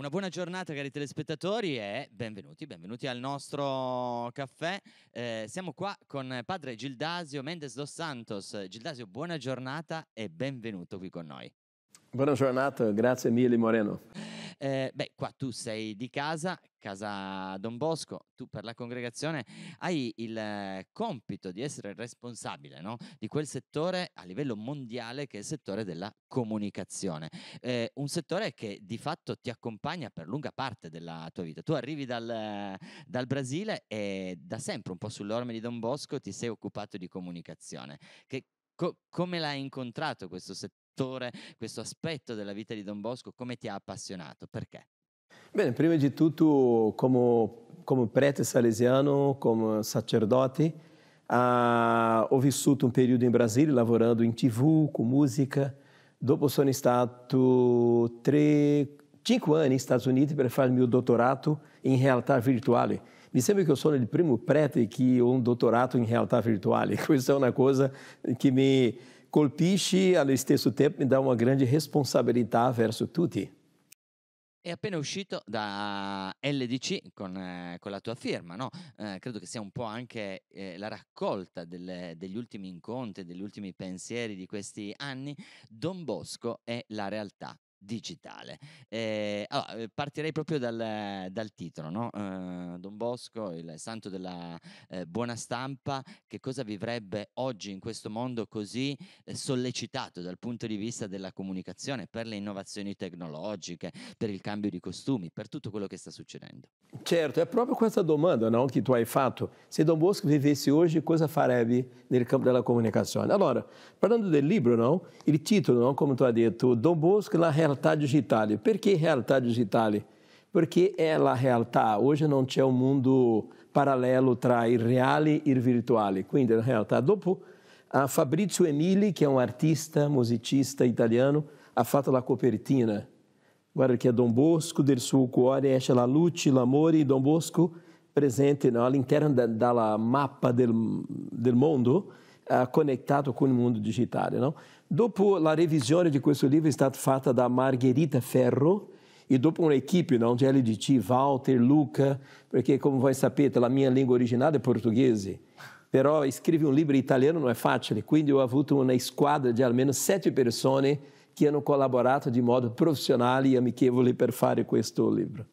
Una buona giornata cari telespettatori e benvenuti, benvenuti al nostro caffè. Eh, siamo qua con padre Gildasio Mendes dos Santos. Gildasio, buona giornata e benvenuto qui con noi. Buona giornata, grazie mille Moreno. Eh, beh, qua tu sei di casa, casa Don Bosco, tu per la congregazione hai il compito di essere responsabile no? di quel settore a livello mondiale che è il settore della comunicazione, eh, un settore che di fatto ti accompagna per lunga parte della tua vita. Tu arrivi dal, dal Brasile e da sempre un po' sull'orme di Don Bosco ti sei occupato di comunicazione. Che, co- come l'hai incontrato questo, settore? Este questo aspetto della vita di Don Bosco, come ti ha appassionato? Perché? Bene, prima di tutto come, come prete salesiano, come sacerdote, ah, ho vissuto un periodo in Brasile lavorando in tv, con musica, dopo sono stato 3, 5 anni in Stati Uniti per fare il mio dottorato in realtà virtuale. Mi sembra che eu sou o primo prete que um doutorado em realtà virtual. Isso é uma coisa que me colpisce allo stesso tempo mi dà una grande responsabilità verso tutti. È appena uscito da eh, LDC con, eh, con la tua firma, no? Eh, credo che sia un po' anche eh, la raccolta delle, degli ultimi incontri, degli ultimi pensieri di questi anni. Don Bosco è la realtà digitale. Eh, allora, eh, partirei proprio dal, dal titolo, no? eh, Don Bosco, il santo della eh, buona stampa, che cosa vivrebbe oggi in questo mondo così eh, sollecitato dal punto di vista della comunicazione, per le innovazioni tecnologiche, per il cambio di costumi, per tutto quello che sta succedendo? Certo, è proprio questa domanda no, che tu hai fatto. Se Don Bosco vivesse oggi, cosa farebbe nel campo della comunicazione? Allora, parlando del libro, no? il titolo, no? come tu hai detto, Don Bosco, la relazione realtà digitale. Perché realtà digitale? Perché è la realtà, oggi non c'è un mondo parallelo tra il reale e il virtuale, quindi la realtà. Dopo Fabrizio Emili, che è un artista, musicista italiano, ha fatto la copertina. Guarda che è Don Bosco, del suo cuore esce la luce, l'amore, Don Bosco presente no? all'interno della mappa del, del mondo. Ah, conectado com o mundo digital. Não? Dopo la revisione di questo livro è stata fatta da Margherita Ferro, e dopo un'equipe, não? De LDT, Walter, Luca, porque como vai sapete, a minha língua originale é português. Però escrever um livro italiano não é fácil, quindi ho avuto una squadra di almeno sette persone che hanno collaborato di modo profissional e amichevole per fare questo libro.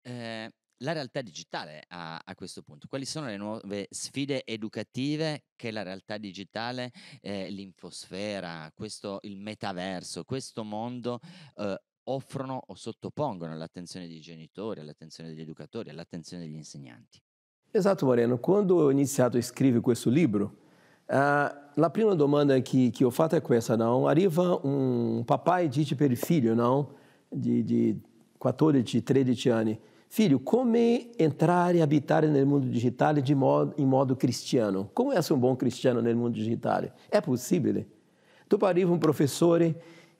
Eh, la realtà digitale a, a, questo punto? Quali sono le nuove sfide educative che la realtà digitale, eh, l'infosfera, questo, il metaverso, questo mondo eh, offrono o sottopongono all'attenzione dei genitori, all'attenzione degli educatori, all'attenzione degli insegnanti? Esatto, Moreno. Quando ho iniziato a scrivere questo libro, uh, la prima domanda che, che, ho fatto è questa, no? Arriva un papà e dice per il figlio, Di, di 14-13 anni. Filho, como é entrar e habitar no mundo digital de modo, em modo cristiano. Como é ser um bom cristiano no mundo digital? É possível? Né? Tu pariva um professor eh,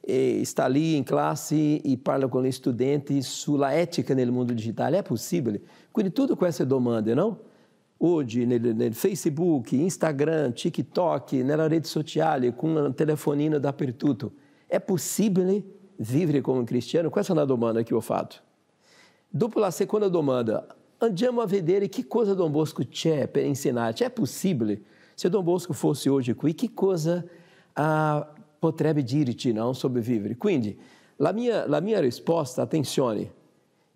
está ali em classe e fala com os estudantes sobre a ética no mundo digital. É possível? Quando tudo com essa demanda, não? Hoje, no Facebook, Instagram, TikTok, na rede social, com a telefonina da Pertuto. É possível né? viver como cristiano? Qual é a demanda que eu faço? Dupla seconda domanda. Andiamo a vedere que coisa Dom Bosco c'è per ensinarci. É possível? Se Dom Bosco fosse hoje aqui, que coisa ah, potrebbe dirti, não sobrevivere? Quindi, la mia, la mia risposta, attenzione,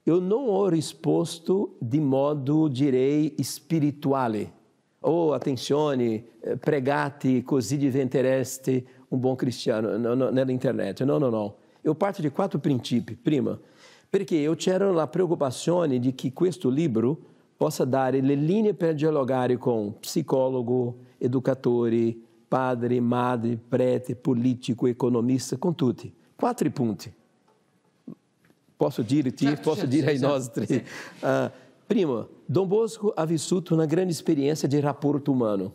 eu não ho risposto de modo, direi, spirituale. Oh, attenzione, eh, pregate, così diventereste um bom cristiano, não, não, na internet. Não, não, não. Eu parto de quatro princípios. Prima, Perché io c'era la preoccupazione di che questo libro possa dare le linee per dialogare con psicologo, padre, madre, prete, politico, economista, con tutti. Quattro punti. Posso dire ti, certo, posso certo, dire ai certo. nostri. Uh, primo, Dom Bosco ha vissuto una grande esperienza di rapporto umano.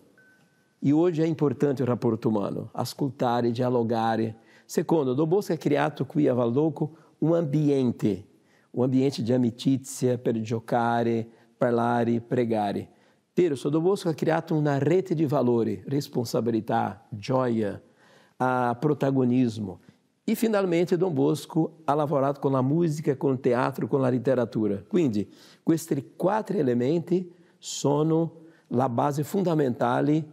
E oggi è é importante il rapporto umano, ascoltare, dialogare. Secondo, Dom Bosco è creato qui a Valdoco um ambiente, um ambiente de amicizia, per giocare, parlare, pregare. Terzo, Bosco, ha uma rede de valores: responsabilidade, responsabilità, a protagonismo. E finalmente Dom Bosco ha lavorato com a música, com o teatro, com a literatura. Quindi questi quattro elementi sono la base fundamentale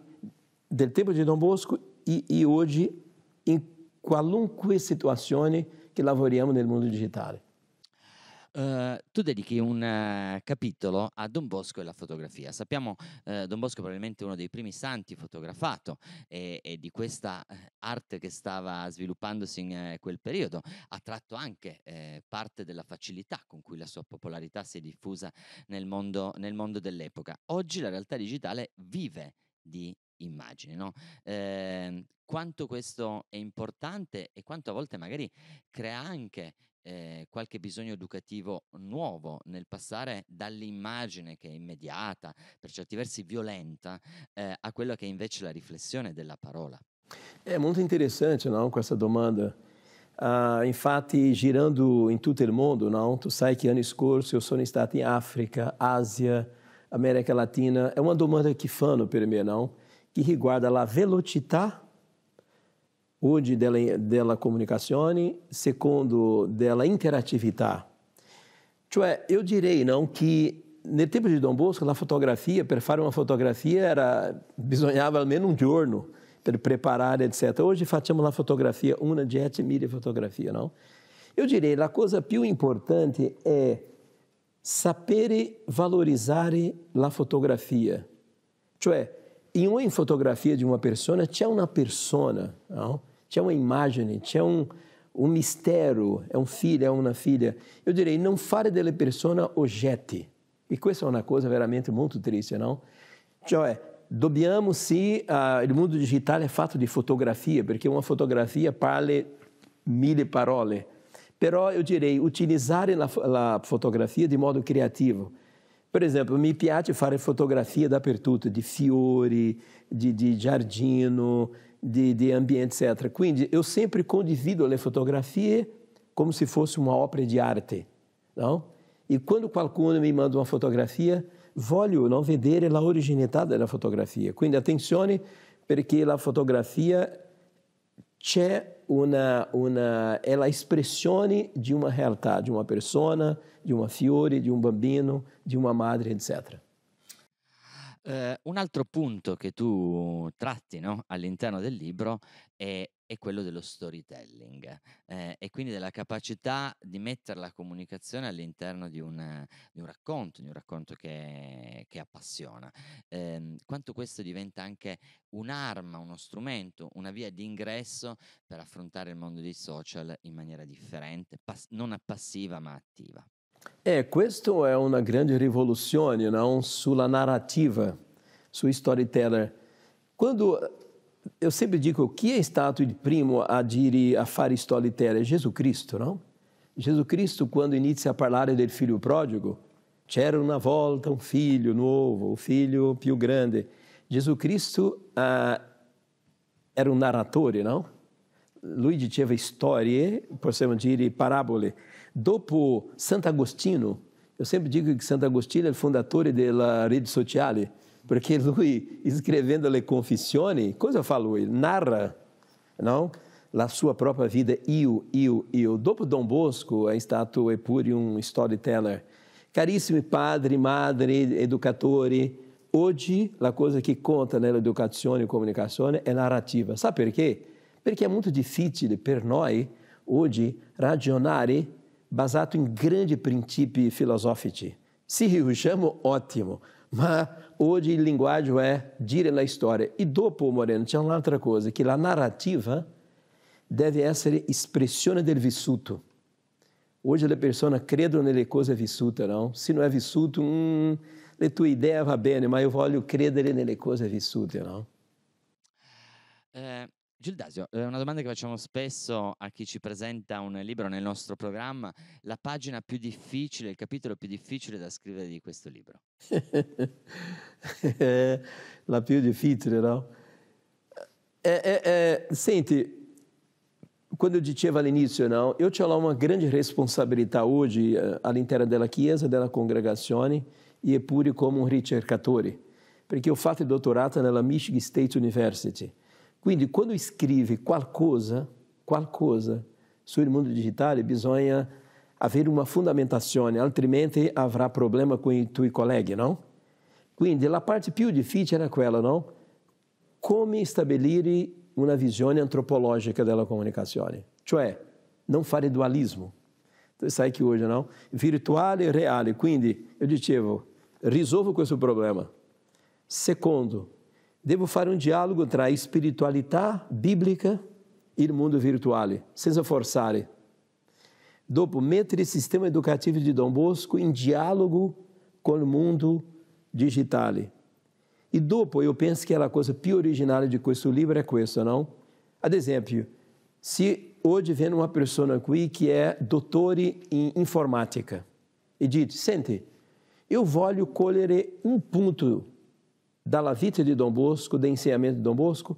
del tempo de Dom Bosco e, e oggi in qualunque situazione che lavoriamo nel mondo digitale. Uh, tu dedichi un uh, capitolo a Don Bosco e la fotografia. Sappiamo che uh, Don Bosco è probabilmente uno dei primi santi fotografato e, e di questa eh, arte che stava sviluppandosi in quel periodo ha tratto anche eh, parte della facilità con cui la sua popolarità si è diffusa nel mondo, nel mondo dell'epoca. Oggi la realtà digitale vive di immagini. No? Eh, quanto questo è importante e quanto a volte magari crea anche eh, qualche bisogno educativo nuovo nel passare dall'immagine che è immediata, per certi versi violenta, eh, a quella che è invece la riflessione della parola. È molto interessante no, questa domanda. Uh, infatti, girando in tutto il mondo, no, tu sai che l'anno scorso io sono stato in Africa, Asia, America Latina. È una domanda che fanno per me, no? que riguarda la velocità onde dela, della comunicazione, secondo della interattività. Cioè, eu direi não que no tempo de Dom Bosco, a fotografia, para fazer uma fotografia era bisognava menos um giorno para preparar etc. Hoje fazemos a fotografia, uma de media fotografia, não? Eu direi, a coisa più importante é saber valorizar a fotografia. Cioè, em uma fotografia de uma persona tinha uma persona, tinha uma imagem, tinha um un mistero, é um filho, é uma filha. Eu direi não fare delle persona oggetti. E isso é uma coisa veramente muito triste, não? Cioè, dobbiamo se uh, ah, o mundo digital é fato de fotografia, porque uma fotografia parla mille parole. Però eu direi utilizar a la fotografia de modo criativo. Por exemplo, mi piace fare fotografia dappertutto, de fiori, de de giardino, de de ambiente, etc. Quindi eu sempre condivido le fotografie como se fosse uma ópera de arte, não? E quando qualcuno me manda uma fotografia, voglio não vedere la originità della fotografia. Quindi attenzione perché la fotografia c'è una, una, è la espressione di una realtà, di una persona, di una fiore, di un bambino, di una madre, eccetera. Eh, un altro punto che tu tratti no, all'interno del libro è, è quello dello storytelling eh, e quindi della capacità di mettere la comunicazione all'interno di un, di un racconto, di un racconto che, che appassiona. Eh, quanto questo diventa anche un'arma, uno strumento, una via d'ingresso per affrontare il mondo dei social in maniera differente, pass- non passiva ma attiva. É, eh, questo é uma grande rivoluzione, não? Sulla narrativa, su storyteller. Quando eu sempre digo que é stato de primo adire a fare história É Jesus Cristo, não? Jesus Cristo, quando inicia a falar do filho pródigo, c'era uma volta um filho novo, o filho più grande. Jesus Cristo ah, era um narratore, não? Lui diceva storie, possiamo dire parabole. Dopo Sant'Agostino, eu sempre digo que Sant'Agostino é o fundador della rede sociale, porque lui, escrevendo Le Confessione, coisa eu falo ele, narra, não? La sua própria vida, eu, eu, eu. Dopo Dom Bosco é pure um storyteller. Caríssimo padre, madre, educatore hoje a coisa que conta nella educazione e comunicazione é narrativa. Sabe por quê? Porque é muito difícil per noi hoje ragionare basato em grande princípio filosófico. Se riusciamo, ótimo mas hoje a linguagem é dire na história. E dopo, Moreno, tinha uma outra coisa, que a narrativa deve ser expressione del vissuto. Hoje a pessoa credo nelle cose vissute, não? Se não é vissuto, hum, le tua ideia va bene, mas eu voglio credere nelle cose vissute, não? É, Gildasio, è eh, una domanda che facciamo spesso a chi ci presenta un libro nel nostro programma, la pagina più difficile, il capitolo più difficile da scrivere di questo libro. la più difficile, no? É, é, é, senti, quando eu all'inizio, no Io ho una grande responsabilità oggi eh, all'interno della Chiesa, della congregazione, e pure come un ricercatore, Perché ho fatto il dottorato na Michigan State University. Quindi, quando escreve qualcosa, qualcosa o mundo digital, bisogna haver uma fundamentação. altrimenti haverá problema com tu e colega, não? Quindi, a parte più difícil era aquela, não? Como estabelecer uma visione antropológica della comunicazione, cioè Não fare dualismo. Então, sai que hoje não, virtuale e reale. Quindi, eu dicevo, com esse problema. Segundo devo fazer um diálogo entre a espiritualidade bíblica e o mundo virtual, sem forçar. Dopo, meter o sistema educativo de Dom Bosco em diálogo com o mundo digital. E dopo, eu penso que é a coisa più de di questo livro é questa, não? Ad exemplo, se hoje vem uma pessoa aqui que é doutor em informática e diz: sente, eu voglio colher um ponto da vita de Dom Bosco, de ensinamento de Dom Bosco,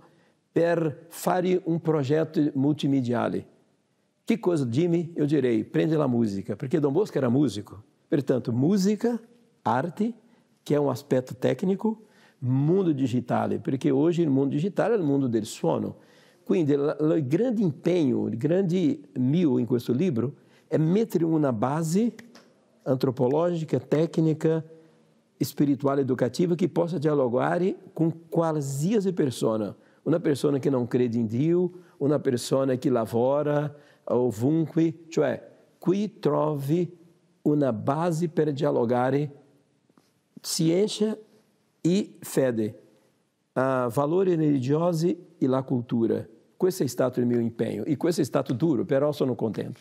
per fare um projeto multimediale. Que coisa, Dime, eu direi, prende la música, porque Dom Bosco era músico. Portanto, música, arte, que é um aspecto técnico, mundo digital, porque hoje o mundo digital é o mundo del sono. Quindi, o grande empenho, o grande mil em questo livro é meter uma base antropológica, técnica, espiritual educativa que possa dialogar com qualsiasi persona, uma pessoa que não crede em Deus, uma pessoa que lavora ovunque, cioè qui trovi uma base para dialogar ciência e fede, a valor religioso e la cultura. Questo esse stato il mio impegno e questo esse stato duro, però sono contento.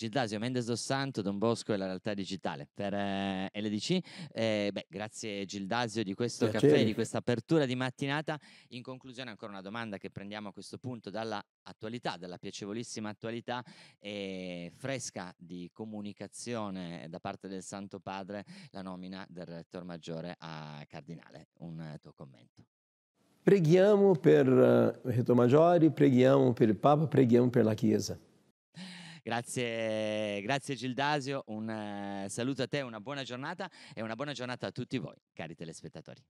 Gildasio Mendes Dos Santo, Don Bosco e la realtà digitale per eh, LDC. Eh, beh, grazie Gildasio di questo Piacere. caffè, di questa apertura di mattinata. In conclusione ancora una domanda che prendiamo a questo punto dalla attualità, dalla piacevolissima attualità e eh, fresca di comunicazione da parte del Santo Padre, la nomina del Rettor Maggiore a Cardinale. Un tuo commento. Preghiamo per eh, il Rettor Maggiore, preghiamo per il Papa, preghiamo per la Chiesa. Grazie, grazie Gildasio, un saluto a te, una buona giornata e una buona giornata a tutti voi, cari telespettatori.